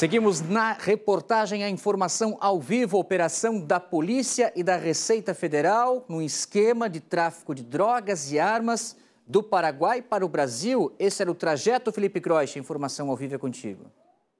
Seguimos na reportagem a informação ao vivo, operação da Polícia e da Receita Federal no esquema de tráfico de drogas e armas do Paraguai para o Brasil. Esse era o trajeto, Felipe Croix. Informação ao vivo é contigo.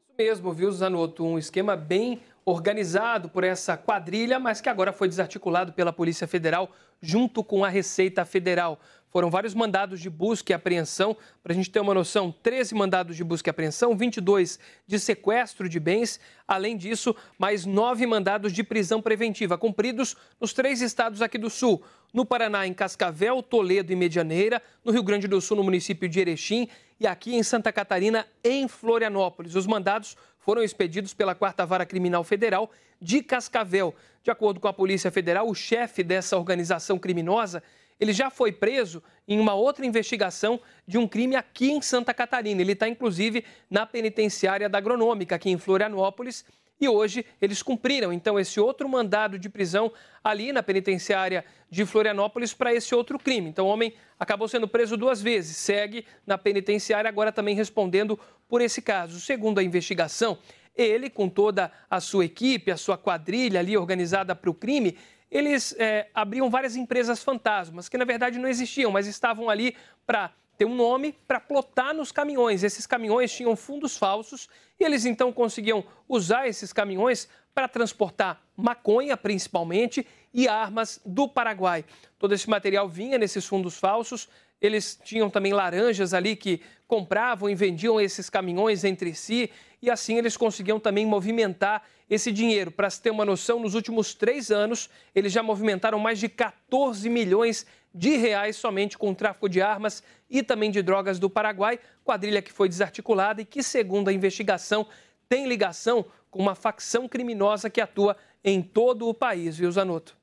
Isso mesmo, viu, Zanotto? Um esquema bem organizado por essa quadrilha, mas que agora foi desarticulado pela Polícia Federal junto com a Receita Federal. Foram vários mandados de busca e apreensão. Para a gente ter uma noção, 13 mandados de busca e apreensão, 22 de sequestro de bens. Além disso, mais nove mandados de prisão preventiva, cumpridos nos três estados aqui do Sul: no Paraná, em Cascavel, Toledo e Medianeira, no Rio Grande do Sul, no município de Erechim e aqui em Santa Catarina, em Florianópolis. Os mandados foram expedidos pela Quarta Vara Criminal Federal de Cascavel. De acordo com a Polícia Federal, o chefe dessa organização criminosa, ele já foi preso em uma outra investigação de um crime aqui em Santa Catarina. Ele está, inclusive, na penitenciária da Agronômica, aqui em Florianópolis, e hoje eles cumpriram então esse outro mandado de prisão ali na penitenciária de Florianópolis para esse outro crime. Então o homem acabou sendo preso duas vezes, segue na penitenciária agora também respondendo por esse caso. Segundo a investigação, ele com toda a sua equipe, a sua quadrilha ali organizada para o crime, eles é, abriam várias empresas fantasmas, que na verdade não existiam, mas estavam ali para ter um nome para plotar nos caminhões. Esses caminhões tinham fundos falsos e eles então conseguiam usar esses caminhões para transportar maconha, principalmente, e armas do Paraguai. Todo esse material vinha nesses fundos falsos, eles tinham também laranjas ali que compravam e vendiam esses caminhões entre si e assim eles conseguiam também movimentar esse dinheiro. Para se ter uma noção, nos últimos três anos, eles já movimentaram mais de 14 milhões de reais somente com o tráfico de armas e também de drogas do Paraguai, quadrilha que foi desarticulada e que, segundo a investigação, tem ligação com uma facção criminosa que atua em todo o país, viu, Zanotto?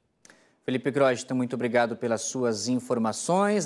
Felipe Crosta, muito obrigado pelas suas informações.